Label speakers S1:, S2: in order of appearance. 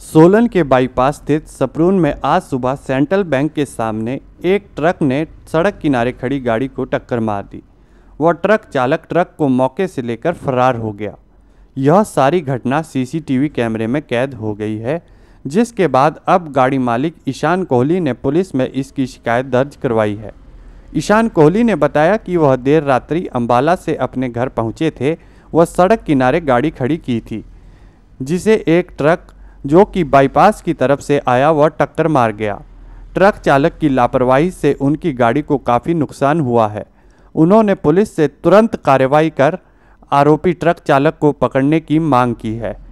S1: सोलन के बाईपास स्थित सपरून में आज सुबह सेंट्रल बैंक के सामने एक ट्रक ने सड़क किनारे खड़ी गाड़ी को टक्कर मार दी वह ट्रक चालक ट्रक को मौके से लेकर फरार हो गया यह सारी घटना सीसीटीवी कैमरे में कैद हो गई है जिसके बाद अब गाड़ी मालिक ईशान कोहली ने पुलिस में इसकी शिकायत दर्ज करवाई है ईशान कोहली ने बताया कि वह देर रात्रि अम्बाला से अपने घर पहुँचे थे वह सड़क किनारे गाड़ी खड़ी की थी जिसे एक ट्रक जो कि बाईपास की तरफ से आया व टक्कर मार गया ट्रक चालक की लापरवाही से उनकी गाड़ी को काफ़ी नुकसान हुआ है उन्होंने पुलिस से तुरंत कार्रवाई कर आरोपी ट्रक चालक को पकड़ने की मांग की है